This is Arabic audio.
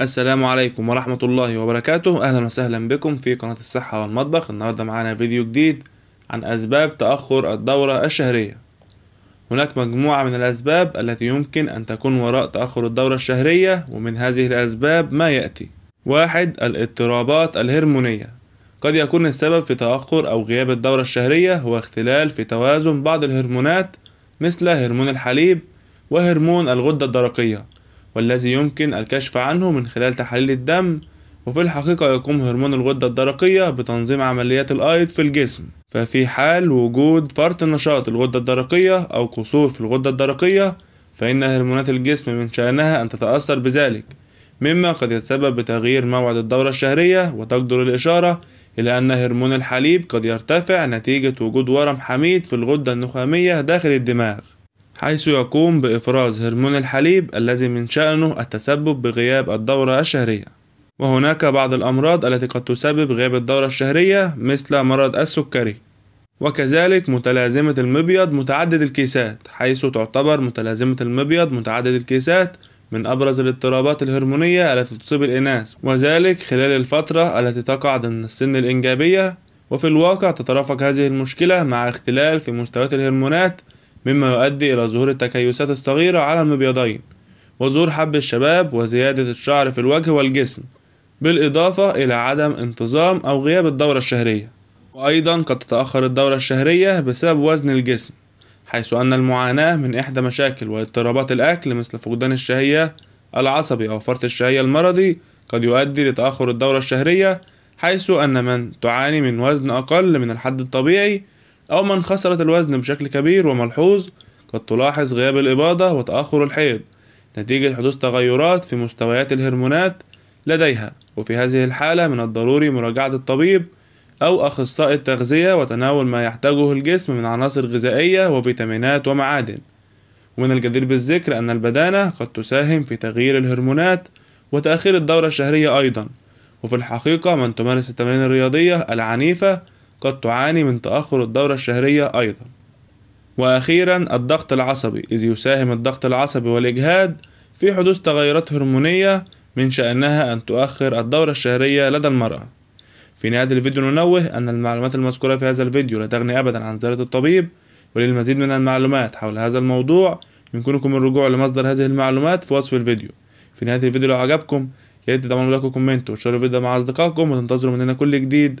السلام عليكم ورحمة الله وبركاته أهلا وسهلا بكم في قناة الصحة والمطبخ النهاردة معانا فيديو جديد عن أسباب تأخر الدورة الشهرية هناك مجموعة من الأسباب التي يمكن أن تكون وراء تأخر الدورة الشهرية ومن هذه الأسباب ما يأتي واحد الاضطرابات الهرمونية قد يكون السبب في تأخر أو غياب الدورة الشهرية هو اختلال في توازن بعض الهرمونات مثل هرمون الحليب وهرمون الغدة الدرقية والذي يمكن الكشف عنه من خلال تحاليل الدم وفي الحقيقة يقوم هرمون الغدة الدرقية بتنظيم عمليات الأيض في الجسم ففي حال وجود فرط نشاط الغدة الدرقية أو قصور في الغدة الدرقية فإن هرمونات الجسم من شأنها أن تتأثر بذلك مما قد يتسبب بتغيير موعد الدورة الشهرية وتقدر الإشارة إلى أن هرمون الحليب قد يرتفع نتيجة وجود ورم حميد في الغدة النخامية داخل الدماغ حيث يقوم بإفراز هرمون الحليب الذي من شأنه التسبب بغياب الدورة الشهرية وهناك بعض الأمراض التي قد تسبب غياب الدورة الشهرية مثل مرض السكري وكذلك متلازمة المبيض متعدد الكيسات حيث تعتبر متلازمة المبيض متعدد الكيسات من أبرز الاضطرابات الهرمونية التي تصيب الإناث وذلك خلال الفترة التي تقع ضمن السن الإنجابية وفي الواقع تترافق هذه المشكلة مع اختلال في مستويات الهرمونات مما يؤدي إلى ظهور التكيسات الصغيرة على المبيضين وظهور حب الشباب وزيادة الشعر في الوجه والجسم بالإضافة إلى عدم انتظام أو غياب الدورة الشهرية وأيضا قد تتأخر الدورة الشهرية بسبب وزن الجسم حيث أن المعاناة من إحدى مشاكل واضطرابات الأكل مثل فقدان الشهية العصبي أو فرط الشهية المرضي قد يؤدي لتأخر الدورة الشهرية حيث أن من تعاني من وزن أقل من الحد الطبيعي أو من خسرت الوزن بشكل كبير وملحوظ قد تلاحظ غياب الإباضة وتأخر الحيض نتيجة حدوث تغيرات في مستويات الهرمونات لديها وفي هذه الحالة من الضروري مراجعة الطبيب أو أخصائي التغذية وتناول ما يحتاجه الجسم من عناصر غذائية وفيتامينات ومعادن ومن الجدير بالذكر أن البدانة قد تساهم في تغيير الهرمونات وتأخير الدورة الشهرية أيضا وفي الحقيقة من تمارس التمارين الرياضية العنيفة قد تعاني من تأخر الدورة الشهرية أيضا وأخيرا الضغط العصبي إذ يساهم الضغط العصبي والإجهاد في حدوث تغيرات هرمونية من شأنها أن تؤخر الدورة الشهرية لدى المرأة في نهاية الفيديو ننوه أن المعلومات المذكورة في هذا الفيديو لا تغني أبدا عن زيارة الطبيب وللمزيد من المعلومات حول هذا الموضوع يمكنكم الرجوع لمصدر هذه المعلومات في وصف الفيديو في نهايه الفيديو لو عجبكم يا ريت تدعموا بلايك وكومنت وتشاركوا الفيديو مع اصدقائكم وتنتظروا مننا كل جديد